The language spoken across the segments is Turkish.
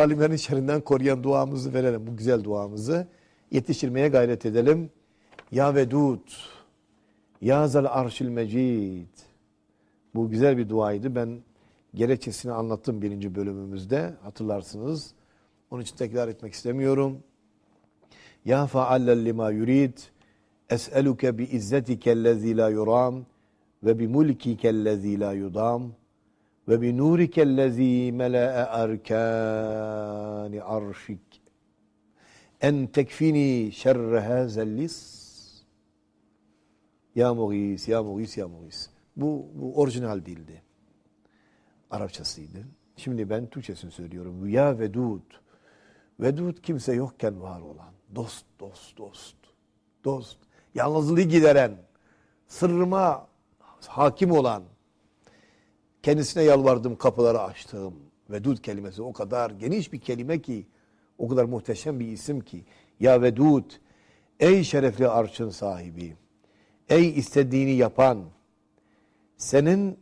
Alimlerin şerrinden koruyan duamızı verelim. Bu güzel duamızı yetiştirmeye gayret edelim. Ya Vedud, Ya Zel Arşil Mecid. Bu güzel bir duaydı. Ben gerekçesini anlattım birinci bölümümüzde. Hatırlarsınız. Onun için tekrar etmek istemiyorum. Ya Faalle Lima Yurid. Es'eluke bi izzetike lezi la yuram ve bi mulkike lezi la yudam ve bi nurikellezî mele'e erkâni arşik en tekfini şerre hazellis ya Mughis, ya Mughis, ya Mughis. Bu, bu orijinal dildi. Arapçasıydı. Şimdi ben Türkçesini söylüyorum. Ya Vedud. Vedud kimse yokken var olan. Dost, dost, dost. Dost. Yalnızlığı gideren. Sırrıma hakim olan Kendisine yalvardım, kapıları açtım. Vedud kelimesi o kadar geniş bir kelime ki, o kadar muhteşem bir isim ki. Ya Vedud, ey şerefli arşın sahibi, ey istediğini yapan, senin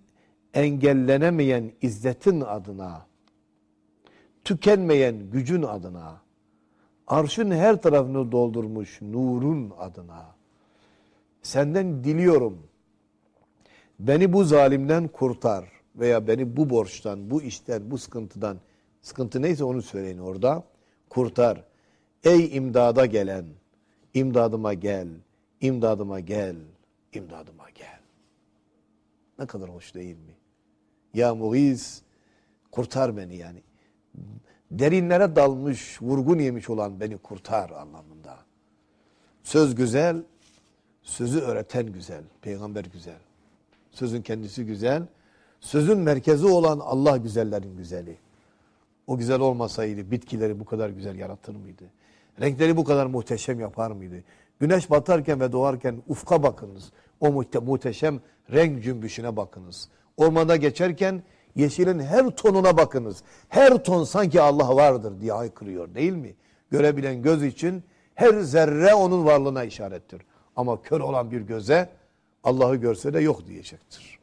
engellenemeyen izzetin adına, tükenmeyen gücün adına, arşın her tarafını doldurmuş nurun adına, senden diliyorum, beni bu zalimden kurtar veya beni bu borçtan, bu işten, bu sıkıntıdan, sıkıntı neyse onu söyleyin orada. Kurtar. Ey imdada gelen, imdadıma gel, imdadıma gel, imdadıma gel. Ne kadar hoş değil mi? Ya Muğiz, kurtar beni yani. Derinlere dalmış, vurgun yemiş olan beni kurtar anlamında. Söz güzel, sözü öğreten güzel, peygamber güzel. Sözün kendisi güzel, Sözün merkezi olan Allah güzellerin güzeli. O güzel olmasaydı bitkileri bu kadar güzel yaratır mıydı? Renkleri bu kadar muhteşem yapar mıydı? Güneş batarken ve doğarken ufka bakınız. O muhte muhteşem renk cümbüşüne bakınız. Ormanda geçerken yeşilin her tonuna bakınız. Her ton sanki Allah vardır diye aykırıyor, değil mi? Görebilen göz için her zerre onun varlığına işarettir. Ama kör olan bir göze Allah'ı görse de yok diyecektir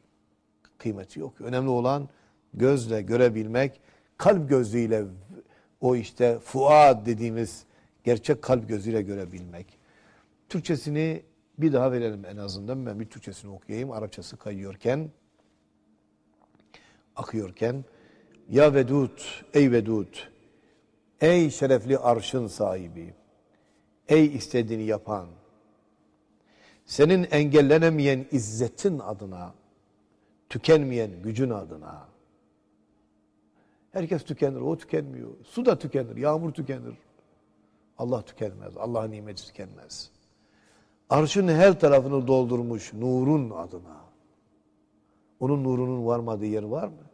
kıymeti yok. Önemli olan gözle görebilmek, kalp gözüyle o işte fuad dediğimiz gerçek kalp gözüyle görebilmek. Türkçesini bir daha verelim en azından. Ben bir Türkçesini okuyayım. Arapçası kayıyorken, akıyorken. Ya Vedud, ey Vedud, ey şerefli arşın sahibi, ey istediğini yapan, senin engellenemeyen izzetin adına Tükenmeyen gücün adına. Herkes tükenir, o tükenmiyor. Su da tükenir, yağmur tükenir. Allah tükenmez, Allah'ın nimeti tükenmez. Arşın her tarafını doldurmuş nurun adına. Onun nurunun varmadığı yer var mı?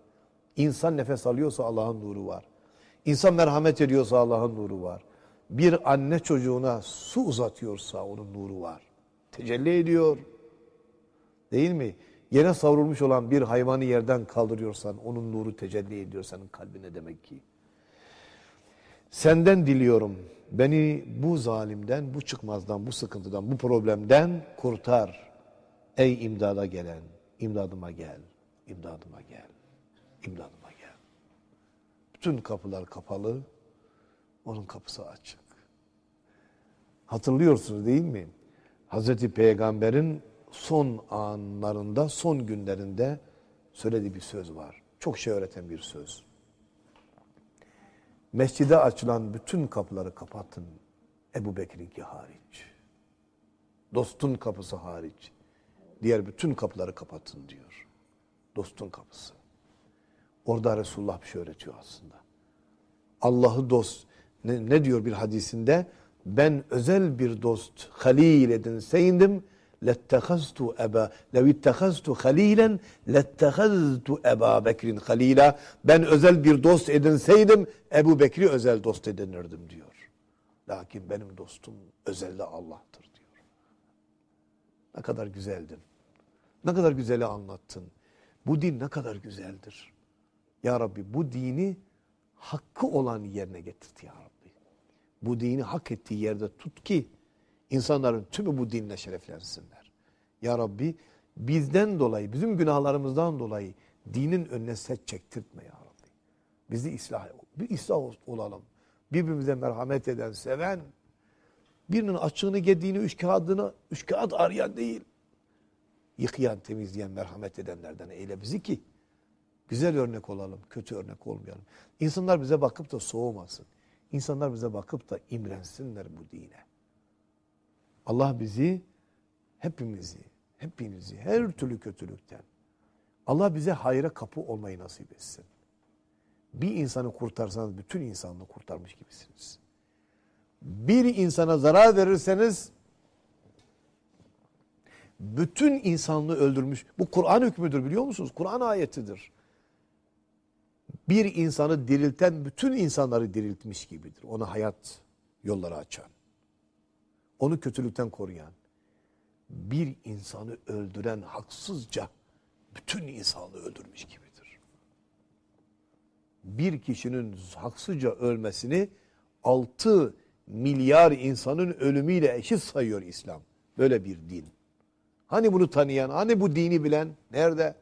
İnsan nefes alıyorsa Allah'ın nuru var. İnsan merhamet ediyorsa Allah'ın nuru var. Bir anne çocuğuna su uzatıyorsa onun nuru var. Tecelli ediyor. Değil mi? yere savrulmuş olan bir hayvanı yerden kaldırıyorsan, onun nuru tecelli ediyor senin kalbine demek ki. Senden diliyorum, beni bu zalimden, bu çıkmazdan, bu sıkıntıdan, bu problemden kurtar. Ey imdada gelen, imdadıma gel, imdadıma gel, imdadıma gel. Bütün kapılar kapalı, onun kapısı açık. Hatırlıyorsunuz değil mi? Hazreti Peygamber'in son anlarında, son günlerinde söylediği bir söz var. Çok şey öğreten bir söz. Mescide açılan bütün kapıları kapatın. Ebu Bekir'inki hariç. Dostun kapısı hariç. Diğer bütün kapıları kapatın diyor. Dostun kapısı. Orada Resulullah bir şey öğretiyor aslında. Allah'ı dost, ne, ne diyor bir hadisinde? Ben özel bir dost, halil edinseydim, لَتَّخَذْتُ أَبَا لَوْ اتَّخَذْتُ خَل۪يلًا لَتَّخَذْتُ أَبَا بَكْرٍ خَل۪يلًا Ben özel bir dost edinseydim Ebu Bekri özel dost edinirdim diyor. Lakin benim dostum özelle Allah'tır diyor. Ne kadar güzeldin. Ne kadar güzeli anlattın. Bu din ne kadar güzeldir. Ya Rabbi bu dini hakkı olan yerine getirdi ya Rabbi. Bu dini hak ettiği yerde tut ki İnsanların tümü bu dinle şereflensinler. Ya Rabbi bizden dolayı, bizim günahlarımızdan dolayı dinin önüne set çektirtme ya Rabbi. Bizi islah, bir islah olalım. Birbirimize merhamet eden, seven, birinin açığını, gediğini, üç kağıdını, üç kağıt arayan değil. Yıkayan, temizleyen, merhamet edenlerden eyle bizi ki güzel örnek olalım, kötü örnek olmayalım. İnsanlar bize bakıp da soğumasın. İnsanlar bize bakıp da imrensinler bu dine. Allah bizi hepimizi, hepinizi her türlü kötülükten Allah bize hayra kapı olmayı nasip etsin. Bir insanı kurtarsanız bütün insanlığı kurtarmış gibisiniz. Bir insana zarar verirseniz bütün insanlığı öldürmüş. Bu Kur'an hükmüdür biliyor musunuz? Kur'an ayetidir. Bir insanı dirilten bütün insanları diriltmiş gibidir. Ona hayat yolları açan onu kötülükten koruyan, bir insanı öldüren haksızca bütün insanı öldürmüş gibidir. Bir kişinin haksızca ölmesini 6 milyar insanın ölümüyle eşit sayıyor İslam. Böyle bir din. Hani bunu tanıyan, hani bu dini bilen nerede?